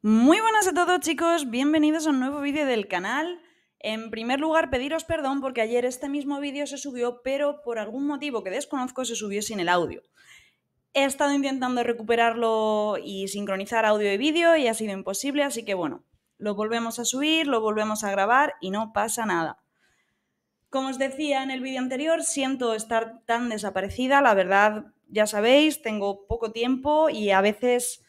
Muy buenas a todos chicos, bienvenidos a un nuevo vídeo del canal. En primer lugar, pediros perdón porque ayer este mismo vídeo se subió, pero por algún motivo que desconozco se subió sin el audio. He estado intentando recuperarlo y sincronizar audio y vídeo y ha sido imposible, así que bueno, lo volvemos a subir, lo volvemos a grabar y no pasa nada. Como os decía en el vídeo anterior, siento estar tan desaparecida, la verdad, ya sabéis, tengo poco tiempo y a veces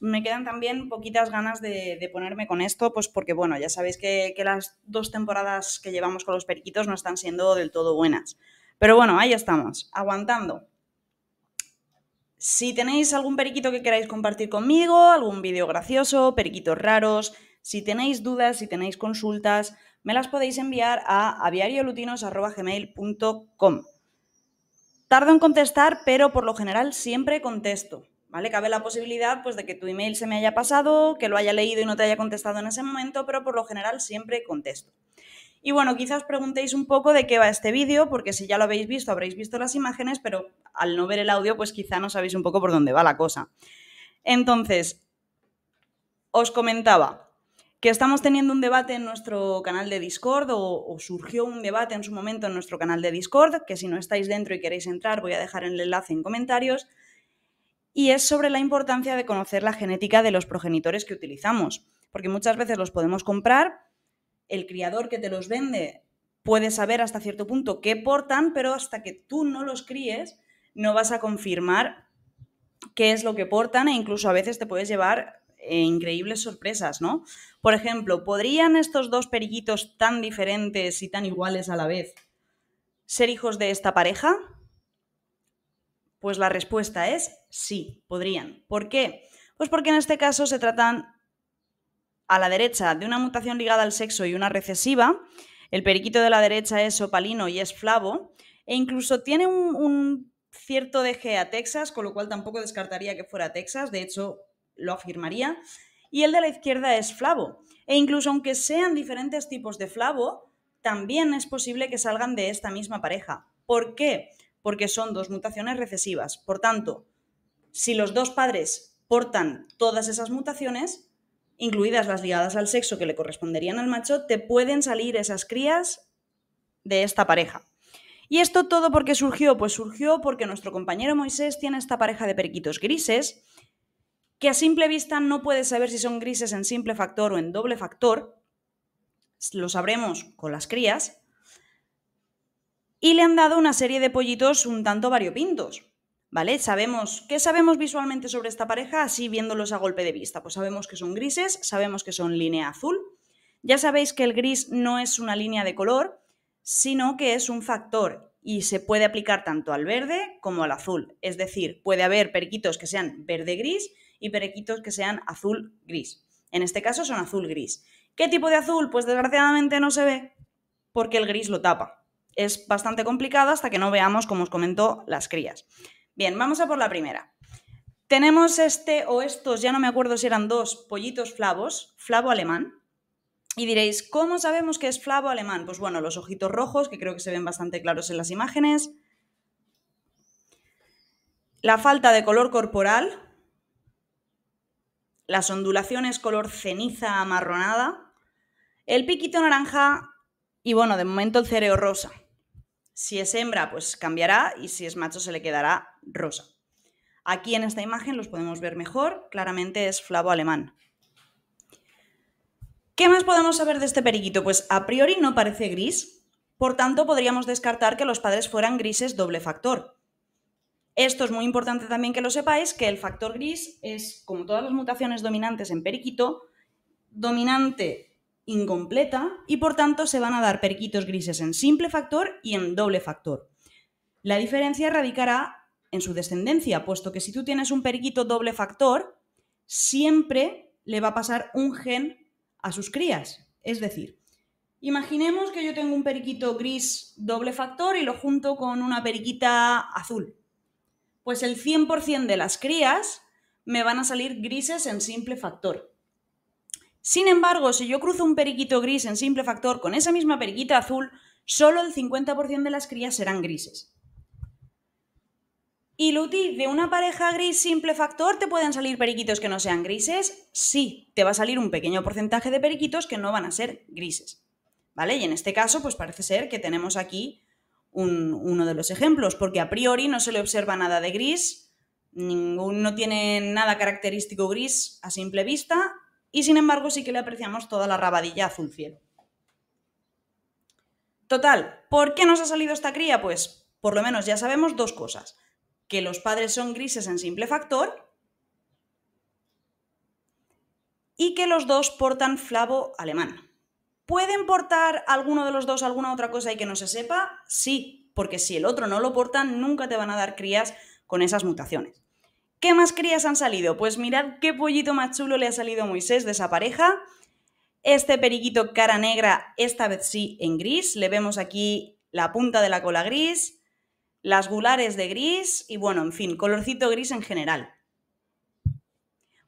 me quedan también poquitas ganas de, ponerme con esto, pues porque, bueno, ya sabéis que, las dos temporadas que llevamos con los periquitos no están siendo del todo buenas. Pero bueno, ahí estamos, aguantando. Si tenéis algún periquito que queráis compartir conmigo, algún vídeo gracioso, periquitos raros, si tenéis dudas, si tenéis consultas, me las podéis enviar a aviariolutinos.com Tardo en contestar, pero por lo general siempre contesto. Cabe la posibilidad pues, de que tu email se me haya pasado, que lo haya leído y no te haya contestado en ese momento, pero por lo general siempre contesto. Y bueno, quizás preguntéis un poco de qué va este vídeo, porque si ya lo habéis visto, habréis visto las imágenes, pero al no ver el audio, pues quizá no sabéis un poco por dónde va la cosa. Entonces, os comentaba que estamos teniendo un debate en nuestro canal de Discord, o, surgió un debate en su momento en nuestro canal de Discord, que si no estáis dentro y queréis entrar, voy a dejar el enlace en comentarios y es sobre la importancia de conocer la genética de los progenitores que utilizamos, porque muchas veces los podemos comprar, el criador que te los vende puede saber hasta cierto punto qué portan, pero hasta que tú no los críes no vas a confirmar qué es lo que portan e incluso a veces te puedes llevar eh, increíbles sorpresas, ¿no? Por ejemplo, ¿podrían estos dos periquitos tan diferentes y tan iguales a la vez ser hijos de esta pareja? Pues la respuesta es sí, podrían. ¿Por qué? Pues porque en este caso se tratan a la derecha de una mutación ligada al sexo y una recesiva. El periquito de la derecha es opalino y es flavo. E incluso tiene un, cierto deje a Texas, con lo cual tampoco descartaría que fuera Texas. De hecho, lo afirmaría. Y el de la izquierda es flavo. E incluso aunque sean diferentes tipos de flavo, también es posible que salgan de esta misma pareja. ¿Por qué? porque son dos mutaciones recesivas. Por tanto, si los dos padres portan todas esas mutaciones, incluidas las ligadas al sexo que le corresponderían al macho, te pueden salir esas crías de esta pareja. Y esto todo porque surgió, pues surgió porque nuestro compañero Moisés tiene esta pareja de periquitos grises, que a simple vista no puede saber si son grises en simple factor o en doble factor, lo sabremos con las crías, y le han dado una serie de pollitos un tanto variopintos. ¿Vale? Sabemos, ¿qué sabemos visualmente sobre esta pareja así viéndolos a golpe de vista? Pues sabemos que son grises, sabemos que son línea azul. Ya sabéis que el gris no es una línea de color, sino que es un factor y se puede aplicar tanto al verde como al azul. Es decir, puede haber periquitos que sean verde-gris y periquitos que sean azul-gris. En este caso son azul-gris. ¿Qué tipo de azul? Pues desgraciadamente no se ve porque el gris lo tapa es bastante complicado hasta que no veamos, como os comentó, las crías. Bien, vamos a por la primera. Tenemos este o estos, ya no me acuerdo si eran dos, pollitos flavos, flavo alemán. Y diréis, ¿cómo sabemos que es flavo alemán? Pues bueno, los ojitos rojos, que creo que se ven bastante claros en las imágenes. La falta de color corporal. Las ondulaciones color ceniza amarronada. El piquito naranja y bueno, de momento el cereo rosa. Si es hembra, pues cambiará y si es macho se le quedará rosa. Aquí en esta imagen los podemos ver mejor, claramente es flavo alemán. ¿Qué más podemos saber de este periquito? Pues a priori no parece gris, por tanto podríamos descartar que los padres fueran grises doble factor. Esto es muy importante también que lo sepáis, que el factor gris es, como todas las mutaciones dominantes en periquito, dominante incompleta y por tanto se van a dar periquitos grises en simple factor y en doble factor. La diferencia radicará en su descendencia, puesto que si tú tienes un periquito doble factor, siempre le va a pasar un gen a sus crías. Es decir, imaginemos que yo tengo un periquito gris doble factor y lo junto con una periquita azul. Pues el 100% de las crías me van a salir grises en simple factor. Sin embargo, si yo cruzo un periquito gris en simple factor con esa misma periquita azul, solo el 50% de las crías serán grises. ¿Y Luti, de una pareja gris simple factor te pueden salir periquitos que no sean grises? Sí, te va a salir un pequeño porcentaje de periquitos que no van a ser grises. ¿Vale? Y en este caso, pues parece ser que tenemos aquí uno de los ejemplos, porque a priori no se le observa nada de gris, no tiene nada característico gris a simple vista, y sin embargo sí que le apreciamos toda la rabadilla azul cielo. Total, ¿por qué nos ha salido esta cría? Pues por lo menos ya sabemos dos cosas, que los padres son grises en simple factor y que los dos portan flavo alemán. ¿Pueden portar alguno de los dos alguna otra cosa y que no se sepa? Sí, porque si el otro no lo portan, nunca te van a dar crías con esas mutaciones. ¿Qué más crías han salido? Pues mirad qué pollito más chulo le ha salido Moisés de esa pareja. Este periquito cara negra, esta vez sí en gris. Le vemos aquí la punta de la cola gris, las gulares de gris y bueno, en fin, colorcito gris en general.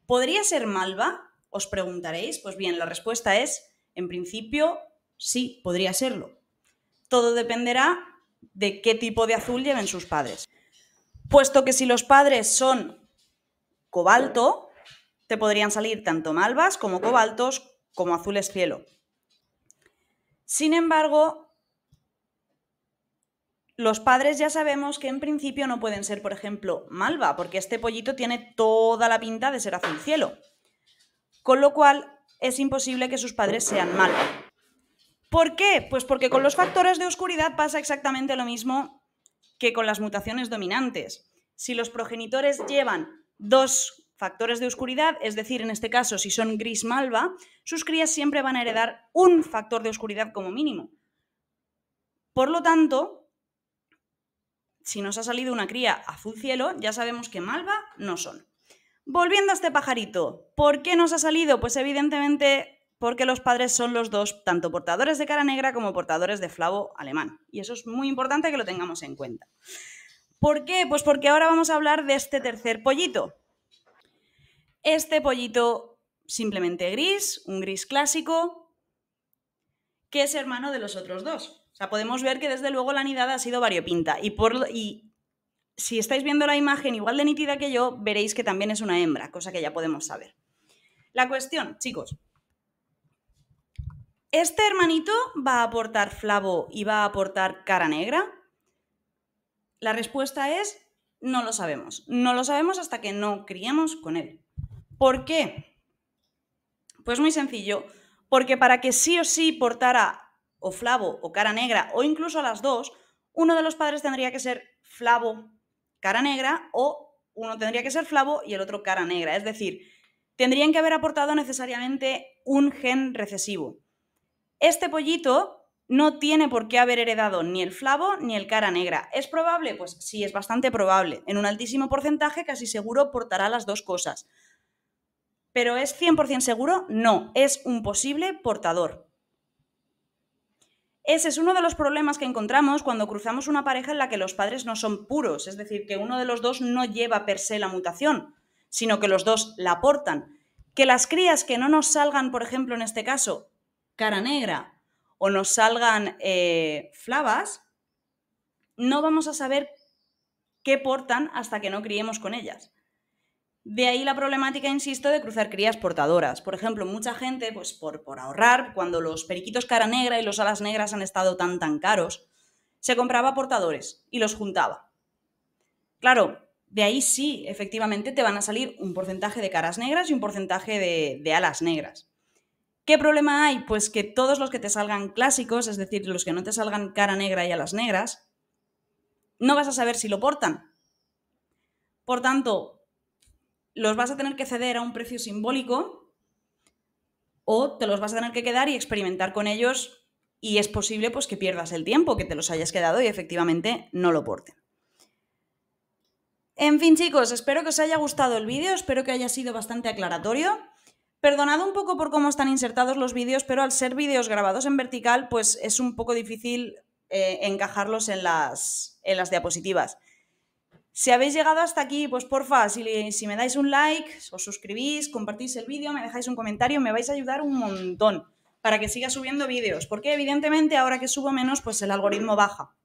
¿Podría ser malva? Os preguntaréis. Pues bien, la respuesta es, en principio, sí, podría serlo. Todo dependerá de qué tipo de azul lleven sus padres. Puesto que si los padres son cobalto, te podrían salir tanto malvas como cobaltos como azules cielo. Sin embargo, los padres ya sabemos que en principio no pueden ser, por ejemplo, malva, porque este pollito tiene toda la pinta de ser azul cielo. Con lo cual, es imposible que sus padres sean malva. ¿Por qué? Pues porque con los factores de oscuridad pasa exactamente lo mismo que con las mutaciones dominantes. Si los progenitores llevan dos factores de oscuridad, es decir, en este caso, si son gris malva, sus crías siempre van a heredar un factor de oscuridad como mínimo. Por lo tanto, si nos ha salido una cría azul cielo, ya sabemos que malva no son. Volviendo a este pajarito, ¿por qué nos ha salido? Pues evidentemente porque los padres son los dos, tanto portadores de cara negra como portadores de flavo alemán. Y eso es muy importante que lo tengamos en cuenta. ¿Por qué? Pues porque ahora vamos a hablar de este tercer pollito. Este pollito simplemente gris, un gris clásico, que es hermano de los otros dos. O sea, podemos ver que desde luego la nidada ha sido variopinta. Y, por, y si estáis viendo la imagen igual de nítida que yo, veréis que también es una hembra, cosa que ya podemos saber. La cuestión, chicos, este hermanito va a aportar flavo y va a aportar cara negra. La respuesta es no lo sabemos. No lo sabemos hasta que no criemos con él. ¿Por qué? Pues muy sencillo, porque para que sí o sí portara o flavo o cara negra o incluso a las dos, uno de los padres tendría que ser flavo, cara negra o uno tendría que ser flavo y el otro cara negra. Es decir, tendrían que haber aportado necesariamente un gen recesivo. Este pollito no tiene por qué haber heredado ni el flavo ni el cara negra. ¿Es probable? Pues sí, es bastante probable. En un altísimo porcentaje casi seguro portará las dos cosas. ¿Pero es 100% seguro? No, es un posible portador. Ese es uno de los problemas que encontramos cuando cruzamos una pareja en la que los padres no son puros, es decir, que uno de los dos no lleva per se la mutación, sino que los dos la portan. Que las crías que no nos salgan, por ejemplo, en este caso, cara negra o nos salgan eh, flavas, no vamos a saber qué portan hasta que no criemos con ellas. De ahí la problemática, insisto, de cruzar crías portadoras. Por ejemplo, mucha gente, pues por, ahorrar, cuando los periquitos cara negra y los alas negras han estado tan tan caros, se compraba portadores y los juntaba. Claro, de ahí sí, efectivamente, te van a salir un porcentaje de caras negras y un porcentaje de alas negras. ¿Qué problema hay? Pues que todos los que te salgan clásicos, es decir, los que no te salgan cara negra y a las negras, no vas a saber si lo portan. Por tanto, los vas a tener que ceder a un precio simbólico o te los vas a tener que quedar y experimentar con ellos y es posible pues que pierdas el tiempo que te los hayas quedado y efectivamente no lo porten. En fin, chicos, espero que os haya gustado el vídeo, espero que haya sido bastante aclaratorio. Perdonad un poco por cómo están insertados los vídeos, pero al ser vídeos grabados en vertical, pues es un poco difícil eh, encajarlos en las, en las diapositivas. Si habéis llegado hasta aquí, pues porfa, si me dais un like, os suscribís, compartís el vídeo, me dejáis un comentario, me vais a ayudar un montón para que siga subiendo vídeos, porque evidentemente ahora que subo menos, pues el algoritmo baja.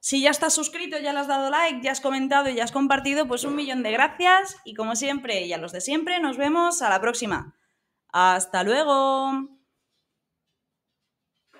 Si ya estás suscrito, ya le has dado like, ya has comentado y ya has compartido, pues un millón de gracias. Y como siempre, y a los de siempre, nos vemos a la próxima. ¡Hasta luego!